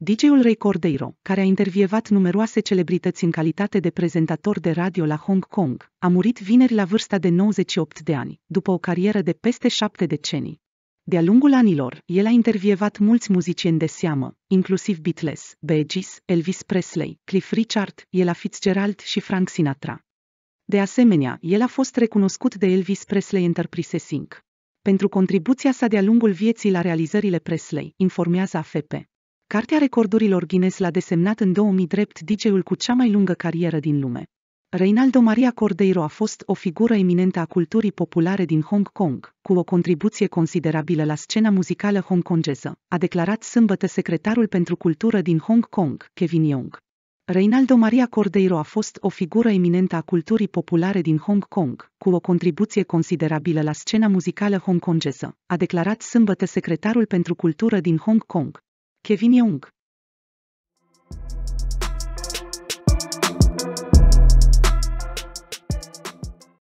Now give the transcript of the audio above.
DJ-ul Ray Cordeiro, care a intervievat numeroase celebrități în calitate de prezentator de radio la Hong Kong, a murit vineri la vârsta de 98 de ani, după o carieră de peste șapte decenii. De-a lungul anilor, el a intervievat mulți muzicieni de seamă, inclusiv Beatles, Bee Gees, Elvis Presley, Cliff Richard, Ella Fitzgerald și Frank Sinatra. De asemenea, el a fost recunoscut de Elvis Presley Enterprises Inc. pentru contribuția sa de-a lungul vieții la realizările Presley, informează AFP. Cartea recordurilor Guinness l-a desemnat în 2000 drept DJ-ul cu cea mai lungă carieră din lume. Reinaldo Maria Cordeiro a fost o figură eminentă a culturii populare din Hong Kong, cu o contribuție considerabilă la scena muzicală hongkongeză, a declarat sâmbătă secretarul pentru cultură din Hong Kong, Kevin Young. Reinaldo Maria Cordeiro a fost o figură eminentă a culturii populare din Hong Kong, cu o contribuție considerabilă la scena muzicală hongkongeză, a declarat sâmbătă secretarul pentru cultură din Hong Kong, Kevin Young